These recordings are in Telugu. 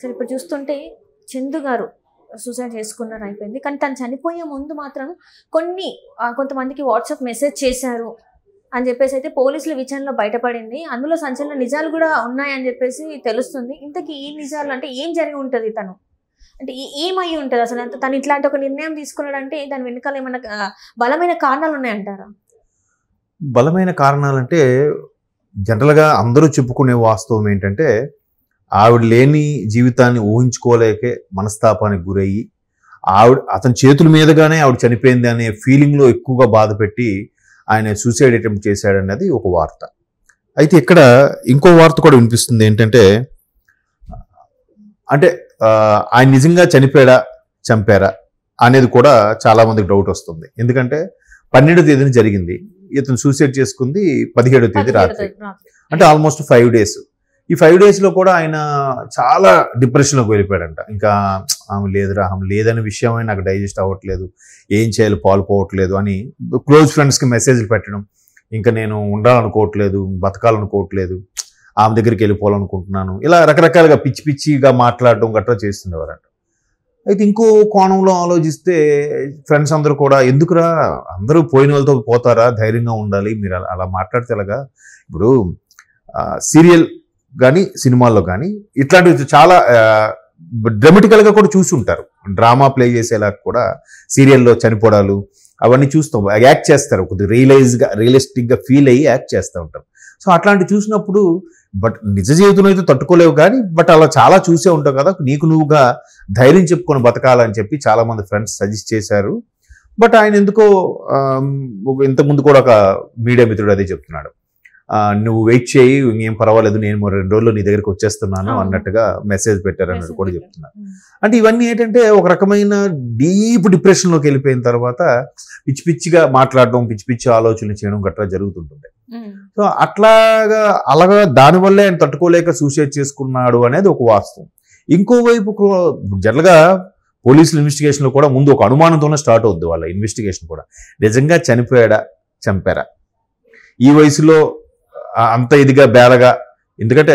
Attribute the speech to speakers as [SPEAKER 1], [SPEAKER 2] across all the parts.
[SPEAKER 1] సరే ఇప్పుడు చూస్తుంటే చందు గారు సూసైడ్ చేసుకున్నారు అయిపోయింది కానీ తను చనిపోయే ముందు మాత్రం కొన్ని కొంతమందికి వాట్సాప్ మెసేజ్ చేశారు అని చెప్పేసి అయితే పోలీసుల విచారణలో బయటపడింది అందులో సంచలన నిజాలు కూడా ఉన్నాయని చెప్పేసి తెలుస్తుంది ఇంతకీ ఈ నిజాలు అంటే ఏం జరిగి ఉంటుంది తను అంటే ఏమై ఉంటుంది అసలు తను ఇట్లాంటి ఒక నిర్ణయం తీసుకున్నాడంటే దాని వెనుకాల ఏమైనా బలమైన కారణాలు ఉన్నాయంటారా బలమైన కారణాలంటే జనరల్గా అందరూ చెప్పుకునే వాస్తవం ఏంటంటే ఆవిడ లేని జీవితాన్ని ఊహించుకోలేకే మనస్తాపానికి గురయ్యి ఆవిడ అతని చేతుల మీదగానే ఆవిడ చనిపోయింది అనే ఫీలింగ్లో ఎక్కువగా బాధ పెట్టి ఆయన సూసైడ్ అటెంప్ట్ చేశాడనేది ఒక వార్త అయితే ఇక్కడ ఇంకో వార్త కూడా వినిపిస్తుంది ఏంటంటే అంటే ఆయన నిజంగా చనిపోయాడా చంపారా అనేది కూడా చాలామందికి డౌట్ వస్తుంది ఎందుకంటే పన్నెండో తేదీన జరిగింది ఇతను సూసైడ్ చేసుకుంది పదిహేడో తేదీ రాత్రి అంటే ఆల్మోస్ట్ ఫైవ్ డేస్ ఈ ఫైవ్ డేస్లో కూడా ఆయన చాలా డిప్రెషన్లోకి వెళ్ళిపోయాడంట ఇంకా ఆమె లేదురా ఆమె లేదనే విషయం నాకు డైజెస్ట్ అవ్వట్లేదు ఏం చేయాలి పాల్పోవట్లేదు అని క్లోజ్ ఫ్రెండ్స్కి మెసేజ్లు పెట్టడం ఇంకా నేను ఉండాలనుకోవట్లేదు బతకాలనుకోవట్లేదు ఆమె దగ్గరికి వెళ్ళిపోవాలనుకుంటున్నాను ఇలా రకరకాలుగా పిచ్చి పిచ్చిగా మాట్లాడడం గట్రా చేస్తుండేవారంట అయితే ఇంకో కోణంలో ఆలోచిస్తే ఫ్రెండ్స్ అందరూ కూడా ఎందుకురా అందరూ పోయిన వాళ్ళతో పోతారా ధైర్యంగా ఉండాలి మీరు అలా మాట్లాడితే అలాగా ఇప్పుడు సీరియల్ కానీ సినిమాల్లో కానీ ఇట్లాంటివి చాలా డ్రమటికల్గా కూడా చూసి ఉంటారు డ్రామా ప్లే చేసేలా కూడా సీరియల్లో చనిపోవడాలు అవన్నీ చూస్తాం యాక్ట్ చేస్తారు కొద్దిగా రియలైజ్గా రియలిస్టిక్గా ఫీల్ అయ్యి యాక్ట్ చేస్తూ ఉంటారు సో అట్లాంటి చూసినప్పుడు బట్ నిజ జీవితంలో అయితే తట్టుకోలేవు కానీ బట్ అలా చాలా చూసే ఉంటావు కదా నీకు నువ్వుగా ధైర్యం చెప్పుకొని బతకాలని చెప్పి చాలామంది ఫ్రెండ్స్ సజెస్ట్ చేశారు బట్ ఆయన ఎందుకో ఇంతకుముందు కూడా ఒక మీడియా మిత్రుడు అదే చెప్తున్నాడు నువ్వు వెయిట్ చేయి ఏం పర్వాలేదు నేను రెండు రోజులు నీ దగ్గరికి వచ్చేస్తున్నాను అన్నట్టుగా మెసేజ్ పెట్టారు అన్నట్టు కూడా చెప్తున్నారు అంటే ఇవన్నీ ఏంటంటే ఒక రకమైన డీప్ డిప్రెషన్లోకి వెళ్ళిపోయిన తర్వాత పిచ్చి పిచ్చిగా మాట్లాడడం పిచ్చి పిచ్చి ఆలోచనలు చేయడం గట్రా జరుగుతుంటుంది సో అట్లాగా అలాగా దానివల్లే ఆయన తట్టుకోలేక సూసైడ్ చేసుకున్నాడు అనేది ఒక వాస్తవం ఇంకోవైపు జనరల్గా పోలీసుల ఇన్వెస్టిగేషన్లో కూడా ముందు ఒక అనుమానంతోనే స్టార్ట్ అవుద్ది వాళ్ళ ఇన్వెస్టిగేషన్ కూడా నిజంగా చనిపోయాడా చంపారా ఈ వయసులో అంత ఇదిగా బేదగా ఎందుకంటే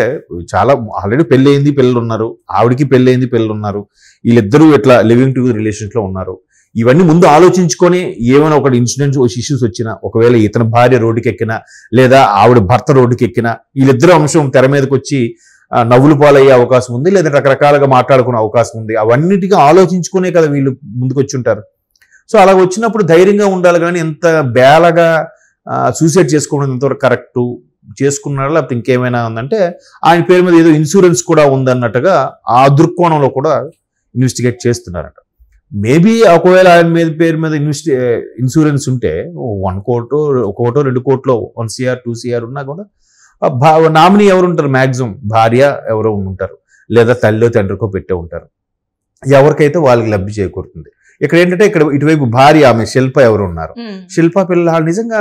[SPEAKER 1] చాలా ఆల్రెడీ పెళ్ళి అయింది పిల్లలు ఉన్నారు ఆవిడికి పెళ్ళి అయింది పిల్లలు ఉన్నారు వీళ్ళిద్దరూ ఇట్లా లివింగ్ టు రిలేషన్స్లో ఉన్నారు ఇవన్నీ ముందు ఆలోచించుకొని ఏమైనా ఒకటి ఇన్సిడెంట్స్ ఇష్యూస్ వచ్చినా ఒకవేళ ఇతని భార్య రోడ్డుకి ఎక్కినా లేదా ఆవిడ భర్త రోడ్డుకి ఎక్కినా వీళ్ళిద్దరు అంశం తెర మీదకి వచ్చి నవ్వులు పాలయ్యే అవకాశం ఉంది లేదా రకరకాలుగా మాట్లాడుకునే అవకాశం ఉంది అవన్నిటికీ ఆలోచించుకునే కదా వీళ్ళు ముందుకు వచ్చి ఉంటారు సో అలా వచ్చినప్పుడు ధైర్యంగా ఉండాలి కానీ ఎంత బేలగా సూసైడ్ చేసుకోవడం ఎంతవరకు కరెక్టు చేసుకున్నారా లేకపోతే ఇంకేమైనా ఉందంటే ఆయన పేరు మీద ఏదో ఇన్సూరెన్స్ కూడా ఉందన్నట్టుగా ఆ దృక్కోణంలో కూడా ఇన్వెస్టిగేట్ చేస్తున్నారట మేబీ ఒకవేళ ఆయన మీద పేరు మీద ఇన్వెస్టి ఇన్సూరెన్స్ ఉంటే వన్ కోటో ఒక కోటో రెండు కోట్లో వన్ సిఆర్ టూ సిఆర్ ఉన్నా కూడా నామినీ ఎవరు ఉంటారు మ్యాక్సిమం భార్య ఎవరో ఉంటారు లేదా తల్లి తండ్రికో పెట్టే ఉంటారు ఎవరికైతే వాళ్ళకి లబ్ధి చేకూరుతుంది ఇక్కడ ఏంటంటే ఇక్కడ ఇటువైపు భార్య ఆమె శిల్ప ఎవరు ఉన్నారు శిల్ప పిల్లలు నిజంగా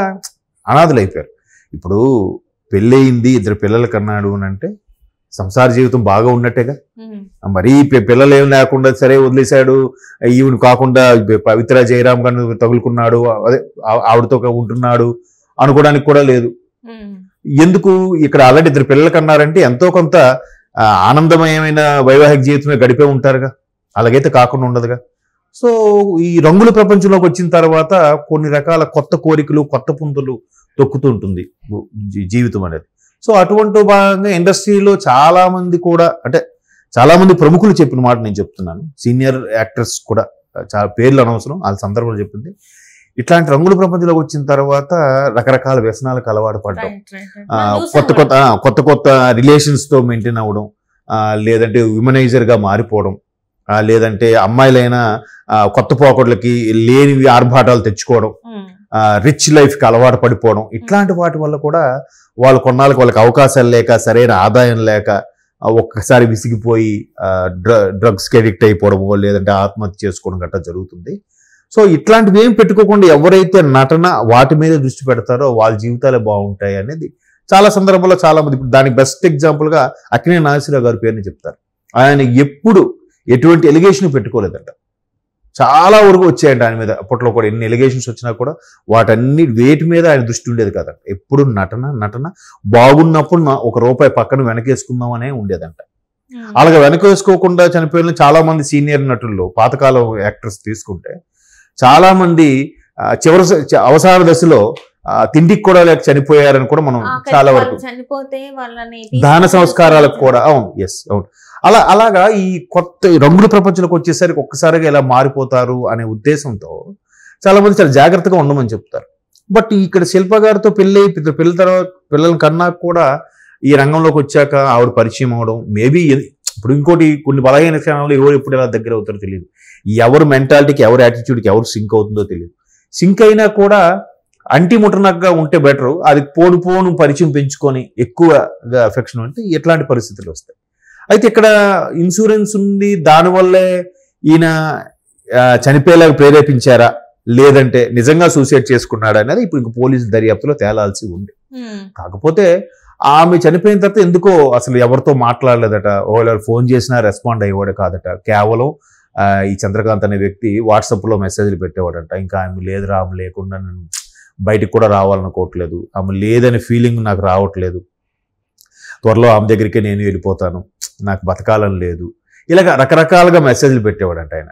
[SPEAKER 1] అయిపోయారు ఇప్పుడు పెళ్ళయింది ఇద్దరు పిల్లలు కన్నాడు అని అంటే సంసార జీవితం బాగా ఉన్నట్టేగా మరి పిల్లలు ఏం లేకుండా సరే వదిలేశాడు ఈవిని కాకుండా పవిత్ర జయరామ్ గారు తగులుకున్నాడు అదే ఆవిడతో ఉంటున్నాడు అనుకోవడానికి కూడా లేదు ఎందుకు ఇక్కడ అలాంటి ఇద్దరు పిల్లలు కన్నారంటే ఎంతో కొంత ఆనందమయమైన వైవాహిక జీవితమే గడిపే ఉంటారుగా అలాగైతే కాకుండా ఉండదుగా సో ఈ రంగుల ప్రపంచంలోకి వచ్చిన తర్వాత కొన్ని రకాల కొత్త కోరికలు కొత్త పుందులు తొక్కుతుంటుంది జీవితం అనేది సో అటువంటి భాగంగా ఇండస్ట్రీలో మంది కూడా అంటే చాలా మంది ప్రముఖులు చెప్పిన మాట నేను చెప్తున్నాను సీనియర్ యాక్టర్స్ కూడా చాలా పేర్లు అనవసరం వాళ్ళ సందర్భంలో చెప్పింది ఇట్లాంటి రంగుల ప్రపంచంలోకి వచ్చిన తర్వాత రకరకాల వ్యసనాలకు అలవాటు పడడం కొత్త కొత్త కొత్త కొత్త రిలేషన్స్తో మెయింటైన్ అవ్వడం లేదంటే గా మారిపోవడం లేదంటే అమ్మాయిలైన కొత్త పోకట్లకి లేనివి ఆర్భాటాలు తెచ్చుకోవడం hmm. రిచ్ లైఫ్కి అలవాటు పడిపోవడం ఇట్లాంటి వాటి వల్ల కూడా వాళ్ళ కొన్నాళ్ళకి వాళ్ళకి అవకాశాలు లేక సరైన ఆదాయం లేక ఒక్కసారి విసిగిపోయి డ్ర డ్రగ్స్కి అడిక్ట్ అయిపోవడమో లేదంటే ఆత్మహత్య చేసుకోవడం గట్రా జరుగుతుంది సో ఇట్లాంటివి ఏం పెట్టుకోకుండా ఎవరైతే నటన వాటి మీద దృష్టి పెడతారో వాళ్ళ జీవితాలే బాగుంటాయి అనేది చాలా సందర్భంలో చాలామంది ఇప్పుడు దానికి బెస్ట్ ఎగ్జాంపుల్గా అక్కినే నాగేశ్వరరావు గారి పేరుని చెప్తారు ఆయన ఎప్పుడు ఎటువంటి ఎలిగేషన్ పెట్టుకోలేదంట చాలా వరకు వచ్చాయండి ఆయన మీద అప్పట్లో కూడా ఎన్ని ఎలిగేషన్స్ వచ్చినా కూడా వాటన్ని వేటి మీద ఆయన దృష్టి ఉండేది కదా ఎప్పుడు నటన నటన బాగున్నప్పుడు ఒక రూపాయి పక్కన వెనకేసుకుందామనే ఉండేదంట అలాగే వెనకేసుకోకుండా చనిపోయిన చాలా మంది సీనియర్ నటుల్లో పాతకాలం యాక్టర్స్ తీసుకుంటే చాలా మంది చివరి అవసాన దశలో తిండికి కూడా లేక చనిపోయారని కూడా మనం చాలా వరకు చనిపోతే వాళ్ళని దాన సంస్కారాలకు కూడా అవును ఎస్ అవును అలా అలాగా ఈ కొత్త రంగుల ప్రపంచంలోకి వచ్చేసరికి ఒక్కసారిగా ఇలా మారిపోతారు అనే ఉద్దేశంతో చాలామంది చాలా జాగ్రత్తగా ఉండమని చెప్తారు బట్ ఇక్కడ శిల్ప గారితో పెళ్ళి పిల్లల తర్వాత పిల్లల కన్నా కూడా ఈ రంగంలోకి వచ్చాక ఆవిడ పరిచయం అవడం మేబీ ఇప్పుడు ఇంకోటి కొన్ని బలహీన క్షణాలు ఎవరు ఎప్పుడు ఎలా దగ్గర అవుతారో తెలియదు ఎవరు మెంటాలిటీకి ఎవరు యాటిట్యూడ్కి ఎవరు సింక్ అవుతుందో తెలియదు సింక్ అయినా కూడా అంటి ముట్టనగ్గా ఉంటే బెటరు అది పోను పోను పరిచయం పెంచుకొని ఎక్కువగా అఫెక్షన్ అంటే ఎట్లాంటి పరిస్థితులు వస్తాయి అయితే ఇక్కడ ఇన్సూరెన్స్ ఉంది దానివల్లే ఈయన చనిపోయేలాగా ప్రేరేపించారా లేదంటే నిజంగా సూసైడ్ చేసుకున్నాడా అనేది ఇప్పుడు ఇంక పోలీసు దర్యాప్తులో తేలాల్సి ఉంది కాకపోతే ఆమె చనిపోయిన తర్వాత ఎందుకో అసలు ఎవరితో మాట్లాడలేదట ఒకవేళ ఫోన్ చేసినా రెస్పాండ్ అయ్యేవాడు కాదట కేవలం ఈ చంద్రకాంత్ అనే వ్యక్తి వాట్సాప్లో మెసేజ్లు పెట్టేవాడంట ఇంకా ఆమె లేదురా ఆమె లేకుండా నేను బయటకు కూడా రావాలనుకోవట్లేదు ఆమె లేదనే ఫీలింగ్ నాకు రావట్లేదు త్వరలో ఆమె దగ్గరికే నేను వెళ్ళిపోతాను నాకు బతకాలని లేదు ఇలాగ రకరకాలుగా మెసేజ్లు పెట్టేవాడంట ఆయన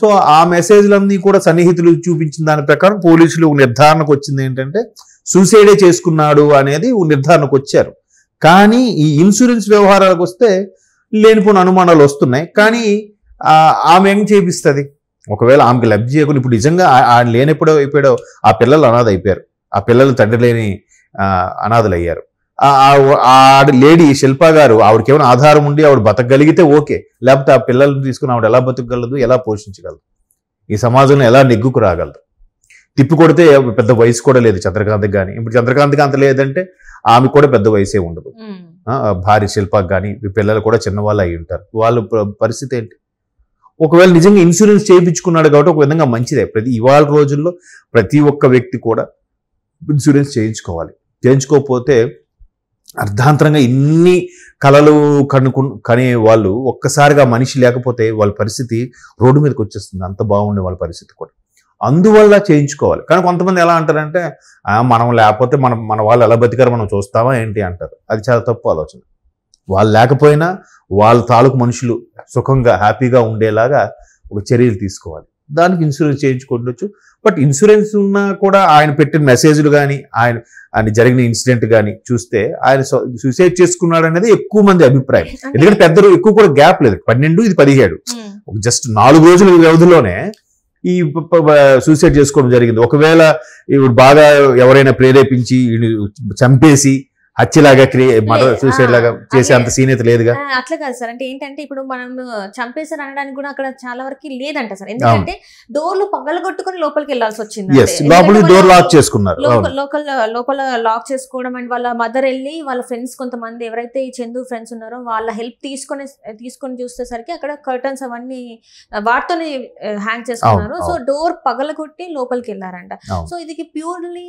[SPEAKER 1] సో ఆ మెసేజ్లన్నీ కూడా సన్నిహితులు చూపించిన దాని ప్రకారం పోలీసులు నిర్ధారణకు వచ్చింది ఏంటంటే సూసైడే చేసుకున్నాడు అనేది నిర్ధారణకు వచ్చారు కానీ ఈ ఇన్సూరెన్స్ వ్యవహారాలకు వస్తే లేనిపోని అనుమానాలు వస్తున్నాయి కానీ ఆమె ఏం చేపిస్తుంది ఒకవేళ ఆమెకి లబ్ధి చేయకుండా ఇప్పుడు నిజంగా ఆయన లేనెప్పుడో అయిపోయాడో ఆ పిల్లలు అనాథ అయిపోయారు ఆ పిల్లలు తండ్రి లేని అనాథలు అయ్యారు ఆ లేడీ శిల్ప గారు ఆవిడకి ఏమైనా ఆధారం ఉండి ఆవిడ బతకగలిగితే ఓకే లేకపోతే ఆ పిల్లల్ని తీసుకుని ఆవిడ ఎలా బతకగలదు ఎలా పోషించగలదు ఈ సమాజంలో ఎలా నెగ్గుకు రాగలదు తిప్పి కొడితే పెద్ద వయసు కూడా లేదు చంద్రకాంత్ కానీ ఇప్పుడు చంద్రకాంత్ అంత లేదంటే ఆమె కూడా పెద్ద వయసే ఉండదు భార్య శిల్పాకి కానీ పిల్లలు కూడా చిన్నవాళ్ళు అయి ఉంటారు వాళ్ళ పరిస్థితి ఏంటి ఒకవేళ నిజంగా ఇన్సూరెన్స్ చేయించుకున్నాడు కాబట్టి ఒక విధంగా మంచిదే ప్రతి ఇవాళ రోజుల్లో ప్రతి ఒక్క వ్యక్తి కూడా ఇన్సూరెన్స్ చేయించుకోవాలి చేయించుకోకపోతే అర్ధాంతరంగా ఇన్ని కళలు కనుకు కనే వాళ్ళు ఒక్కసారిగా మనిషి లేకపోతే వాళ్ళ పరిస్థితి రోడ్డు మీదకి వచ్చేస్తుంది అంత బాగుండే వాళ్ళ పరిస్థితి కూడా అందువల్ల చేయించుకోవాలి కానీ కొంతమంది ఎలా అంటారంటే మనం లేకపోతే మనం మన వాళ్ళు ఎలా బతికారు మనం చూస్తామా ఏంటి అంటారు అది చాలా తప్పు ఆలోచన వాళ్ళు లేకపోయినా వాళ్ళ తాలూకు మనుషులు సుఖంగా హ్యాపీగా ఉండేలాగా ఒక చర్యలు తీసుకోవాలి దానికి ఇన్సూరెన్స్ చేయించుకుండొచ్చు బట్ ఇన్సూరెన్స్ ఉన్నా కూడా ఆయన పెట్టిన మెసేజ్లు కానీ ఆయన ఆయన జరిగిన ఇన్సిడెంట్ కానీ చూస్తే ఆయన సూసైడ్ చేసుకున్నాడు అనేది ఎక్కువ మంది అభిప్రాయం ఎందుకంటే పెద్దలు ఎక్కువ కూడా గ్యాప్ లేదు పన్నెండు ఇది పదిహేడు జస్ట్ నాలుగు రోజుల వ్యవధిలోనే ఈ సూసైడ్ చేసుకోవడం జరిగింది ఒకవేళ ఇప్పుడు బాగా ఎవరైనా ప్రేరేపించి చంపేసి హత్యలాగా మర్డర్ సూసైడ్ లాగా చేసే అంత సీనియత లేదుగా అట్లా కాదు సార్ అంటే ఏంటంటే ఇప్పుడు మనం చంపేశారు అనడానికి కూడా అక్కడ చాలా వరకు లేదంట సార్ ఎందుకంటే డోర్లు పగలగొట్టుకుని లోపలికి వెళ్ళాల్సి వచ్చింది లోపల డోర్ లాక్ చేసుకున్నారు లోకల్ లోపల లాక్ చేసుకోవడం అండ్ వాళ్ళ మదర్ వెళ్ళి వాళ్ళ ఫ్రెండ్స్ కొంతమంది ఎవరైతే ఈ చందు ఫ్రెండ్స్ ఉన్నారో వాళ్ళ హెల్ప్ తీసుకొని తీసుకొని చూసేసరికి అక్కడ కర్టన్స్ అవన్నీ వాటితోనే హ్యాంగ్ చేసుకున్నారు సో డోర్ పగలగొట్టి లోపలికి వెళ్ళారంట సో ఇది ప్యూర్లీ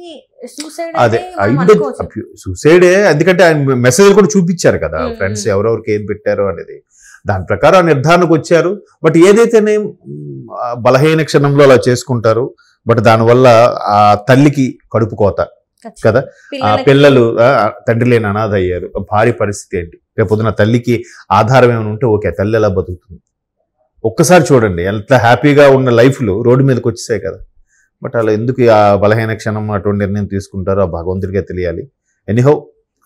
[SPEAKER 1] సూసైడ్ సూసైడ్ ఎందుకంటే ఆయన మెసేజ్ కూడా చూపించారు కదా ఫ్రెండ్స్ ఎవరెవరికి ఏది పెట్టారో అనేది దాని ప్రకారం నిర్ధారణకు వచ్చారు బట్ ఏదైతేనే బలహీన క్షణంలో అలా చేసుకుంటారు బట్ దానివల్ల ఆ తల్లికి కడుపు కోత కదా ఆ పిల్లలు తండ్రి లేని అనాథ అయ్యారు భారీ పరిస్థితి ఏంటి రేపొద్దున తల్లికి ఆధారం ఏమైనా ఉంటే ఓకే తల్లి ఎలా బతుకుతుంది ఒక్కసారి చూడండి ఎంత హ్యాపీగా ఉన్న లైఫ్లు రోడ్డు మీదకి వచ్చేసాయి కదా బట్ అలా ఎందుకు ఆ బలహీన క్షణం అటువంటి నిర్ణయం తీసుకుంటారో ఆ భగవంతుడిగా తెలియాలి ఎనీహౌ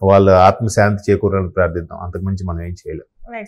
[SPEAKER 1] వాళ్ళు ఆత్మశాంతి చేకూరాలని ప్రార్థిద్దాం అంతకు మించి మనం ఏం చేయలేం